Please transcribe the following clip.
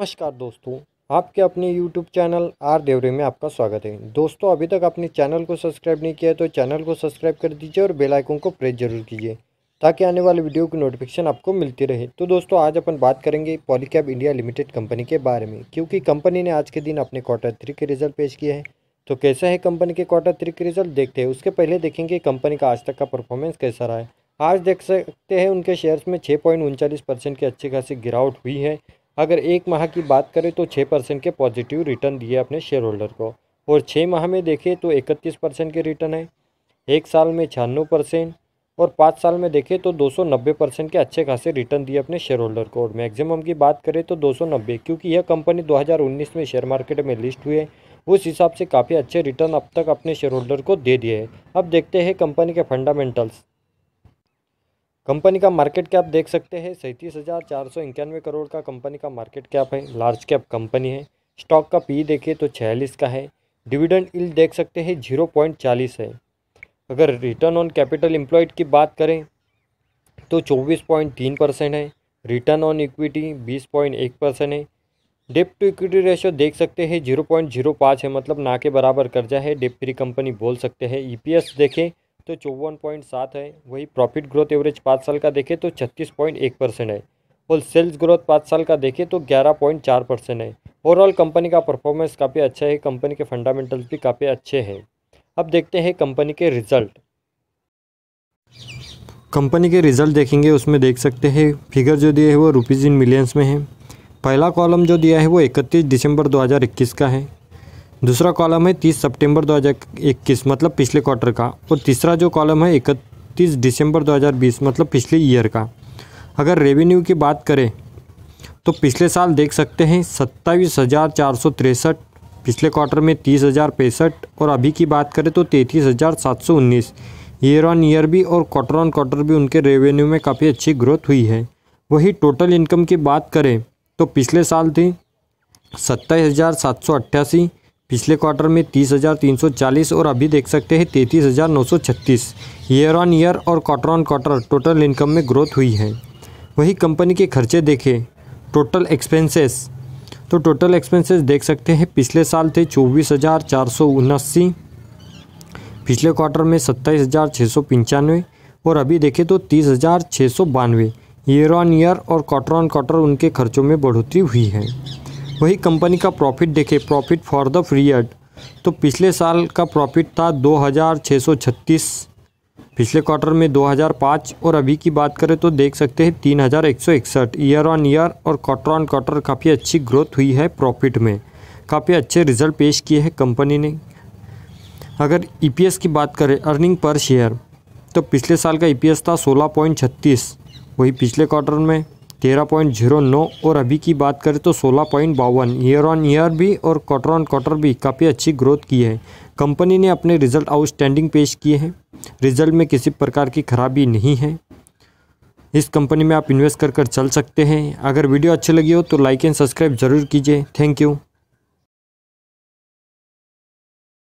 नमस्कार दोस्तों आपके अपने YouTube चैनल आर देवरे में आपका स्वागत है दोस्तों अभी तक अपने चैनल को सब्सक्राइब नहीं किया है तो चैनल को सब्सक्राइब कर दीजिए और बेल आइकन को प्रेस जरूर कीजिए ताकि आने वाले वीडियो की नोटिफिकेशन आपको मिलती रहे तो दोस्तों आज अपन बात करेंगे पॉलीकैब इंडिया लिमिटेड कंपनी के बारे में क्योंकि कंपनी ने आज के दिन अपने क्वार्टर थ्री के रिजल्ट पेश किए हैं तो कैसा है कंपनी के क्वार्टर थ्री के रिजल्ट देखते हैं उसके पहले देखेंगे कंपनी का आज तक का परफॉर्मेंस कैसा रहा है आज देख सकते हैं उनके शेयर्स में छः पॉइंट उनचालीस परसेंट की अच्छी खासी गिरावट हुई है अगर एक माह की बात करें तो छः परसेंट के पॉजिटिव रिटर्न दिए अपने शेयर होल्डर को और छः माह में देखें तो इकतीस परसेंट के रिटर्न है एक साल में छियानवे परसेंट और पाँच साल में देखें तो दो सौ नब्बे परसेंट के अच्छे खासे रिटर्न दिए अपने शेयर होल्डर को और मैक्सिमम की बात करें तो दो सौ नब्बे क्योंकि यह कंपनी दो हज़ार उन्नीस में शेयर मार्केट में लिस्ट हुए उस हिसाब से काफ़ी अच्छे रिटर्न अब तक अपने शेयर होल्डर को दे दिए हैं अब देखते हैं कंपनी के फंडामेंटल्स कंपनी का मार्केट कैप देख सकते हैं सैंतीस हज़ार चार सौ इक्यानवे करोड़ का कंपनी का मार्केट कैप है लार्ज कैप कंपनी है स्टॉक का पी देखिए तो छियालीस का है डिविडेंड इल देख सकते हैं जीरो पॉइंट चालीस है अगर रिटर्न ऑन कैपिटल एम्प्लॉयड की बात करें तो चौबीस पॉइंट तीन परसेंट है रिटर्न ऑन इक्विटी बीस पॉइंट एक परसेंट है डेप टू इक्विटी रेशियो देख सकते हैं जीरो पॉइंट जीरो पाँच है मतलब ना के बराबर कर्जा है डेप फ्री कंपनी बोल सकते हैं एस देखें तो चौवन पॉइंट सात है वही प्रॉफिट ग्रोथ एवरेज पाँच साल का देखें तो छत्तीस पॉइंट एक परसेंट है और सेल्स ग्रोथ पाँच साल का देखें तो ग्यारह पॉइंट चार परसेंट है ओवरऑल कंपनी का परफॉर्मेंस काफ़ी अच्छा है कंपनी के फंडामेंटल्स भी काफ़ी अच्छे हैं अब देखते हैं कंपनी के रिज़ल्ट कंपनी के रिज़ल्ट देखेंगे उसमें देख सकते हैं फिगर जो दिए है वो रुपीज़ इन मिलियंस में है पहला कॉलम जो दिया है वो इकतीस दिसंबर 2021 का है दूसरा कॉलम है 30 सितंबर 2021 मतलब पिछले क्वार्टर का और तीसरा जो कॉलम है 31 दिसंबर 2020 मतलब पिछले ईयर का अगर रेवेन्यू की बात करें तो पिछले साल देख सकते हैं सत्ताईस हज़ार चार सौ तिरसठ पिछले क्वार्टर में तीस हज़ार पैंसठ और अभी की बात करें तो तैंतीस हज़ार सात सौ उन्नीस ईयर ऑन ईयर भी और क्वार्टर ऑन क्वार्टर भी उनके रेवेन्यू में काफ़ी अच्छी ग्रोथ हुई है वही टोटल इनकम की बात करें तो पिछले साल थी सत्ताईस हज़ार सात सौ अट्ठासी पिछले क्वार्टर में 30,340 और अभी देख सकते हैं 33,936 ईयर ऑन ईयर और quarter on quarter total income में ग्रोथ हुई है वही कंपनी के खर्चे देखें टोटल एक्सपेंसेस तो टोटल एक्सपेंसेस देख सकते हैं पिछले साल थे चौबीस हज़ार चार सौ उनासी पिछले क्वार्टर में सत्ताईस हज़ार छः सौ पंचानवे और अभी देखें तो तीस हज़ार छः सौ बानवे ईयर ऑन ईयर और क्वार्टर ऑन क्वार्टर उनके खर्चों में बढ़ोतरी हुई है वही कंपनी का प्रॉफिट देखे प्रॉफिट फॉर द पीरियड तो पिछले साल का प्रॉफिट था 2636 पिछले क्वार्टर में 2005 और अभी की बात करें तो देख सकते हैं तीन ईयर ऑन ईयर और क्वार्टर ऑन क्वार्टर काफ़ी अच्छी ग्रोथ हुई है प्रॉफिट में काफ़ी अच्छे रिजल्ट पेश किए हैं कंपनी ने अगर ई e की बात करें अर्निंग पर शेयर तो पिछले साल का ई e था सोलह वही पिछले क्वार्टर में तेरह पॉइंट जीरो नौ और अभी की बात करें तो सोलह पॉइंट बावन ईयर ऑन ईयर भी और क्वार्टर ऑन क्वार्टर भी काफ़ी अच्छी ग्रोथ की है कंपनी ने अपने रिजल्ट आउटस्टैंडिंग पेश किए हैं रिजल्ट में किसी प्रकार की खराबी नहीं है इस कंपनी में आप इन्वेस्ट कर कर चल सकते हैं अगर वीडियो अच्छी लगी हो तो लाइक एंड सब्सक्राइब ज़रूर कीजिए थैंक यू